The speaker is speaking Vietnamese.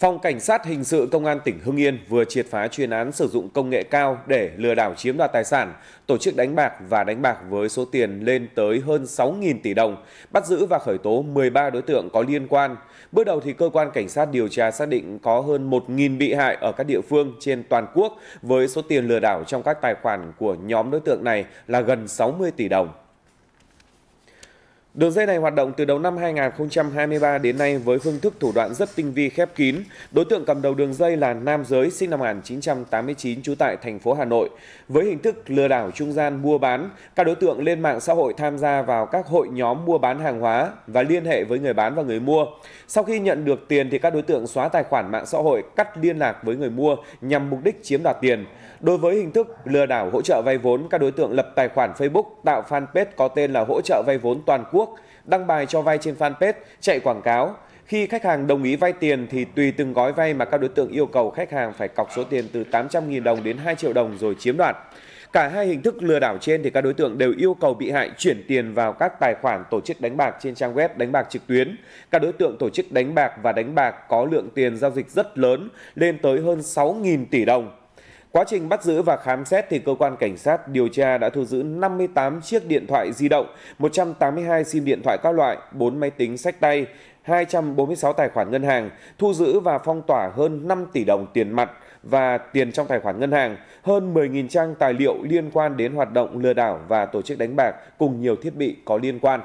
phòng cảnh sát hình sự công an tỉnh hưng yên vừa triệt phá chuyên án sử dụng công nghệ cao để lừa đảo chiếm đoạt tài sản tổ chức đánh bạc và đánh bạc với số tiền lên tới hơn sáu tỷ đồng bắt giữ và khởi tố một mươi ba đối tượng có liên quan bước đầu thì cơ quan cảnh sát điều tra xác định có hơn một bị hại ở các địa phương trên toàn quốc với số tiền lừa đảo trong các tài khoản của nhóm đối tượng này là gần sáu mươi tỷ đồng đường dây này hoạt động từ đầu năm hai nghìn hai mươi ba đến nay với phương thức thủ đoạn rất tinh vi khép kín đối tượng cầm đầu đường dây là nam giới sinh năm một nghìn chín trăm tám mươi chín trú tại thành phố hà nội với hình thức lừa đảo trung gian mua bán các đối tượng lên mạng xã hội tham gia vào các hội nhóm mua bán hàng hóa và liên hệ với người bán và người mua sau khi nhận được tiền thì các đối tượng xóa tài khoản mạng xã hội cắt liên lạc với người mua nhằm mục đích chiếm đoạt tiền đối với hình thức lừa đảo hỗ trợ vay vốn các đối tượng lập tài khoản facebook tạo fanpage có tên là hỗ trợ vay vốn toàn quốc đăng bài cho vay trên fanpage chạy quảng cáo khi khách hàng đồng ý vay tiền thì tùy từng gói vay mà các đối tượng yêu cầu khách hàng phải cọc số tiền từ 800.000 đồng đến 2 triệu đồng rồi chiếm đoạt. Cả hai hình thức lừa đảo trên thì các đối tượng đều yêu cầu bị hại chuyển tiền vào các tài khoản tổ chức đánh bạc trên trang web đánh bạc trực tuyến. Các đối tượng tổ chức đánh bạc và đánh bạc có lượng tiền giao dịch rất lớn lên tới hơn 6.000 tỷ đồng quá trình bắt giữ và khám xét thì cơ quan cảnh sát điều tra đã thu giữ năm mươi tám chiếc điện thoại di động một trăm tám mươi hai sim điện thoại các loại bốn máy tính sách tay hai trăm bốn mươi sáu tài khoản ngân hàng thu giữ và phong tỏa hơn năm tỷ đồng tiền mặt và tiền trong tài khoản ngân hàng hơn một mươi trang tài liệu liên quan đến hoạt động lừa đảo và tổ chức đánh bạc cùng nhiều thiết bị có liên quan